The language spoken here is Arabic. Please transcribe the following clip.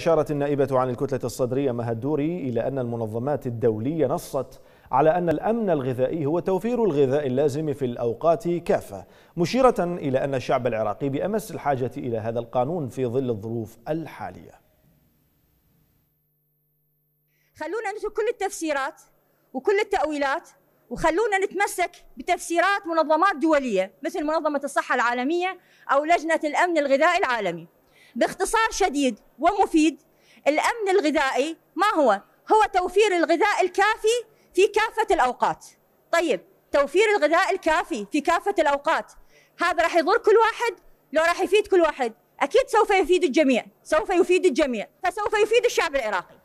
أشارت النائبة عن الكتلة الصدرية مهدوري إلى أن المنظمات الدولية نصت على أن الأمن الغذائي هو توفير الغذاء اللازم في الأوقات كافة مشيرة إلى أن الشعب العراقي بأمس الحاجة إلى هذا القانون في ظل الظروف الحالية خلونا نترك كل التفسيرات وكل التأويلات وخلونا نتمسك بتفسيرات منظمات دولية مثل منظمة الصحة العالمية أو لجنة الأمن الغذائي العالمي باختصار شديد ومفيد الامن الغذائي ما هو؟ هو توفير الغذاء الكافي في كافه الاوقات. طيب توفير الغذاء الكافي في كافه الاوقات هذا راح يضر كل واحد لو راح يفيد كل واحد اكيد سوف يفيد الجميع، سوف يفيد الجميع، فسوف يفيد الشعب العراقي.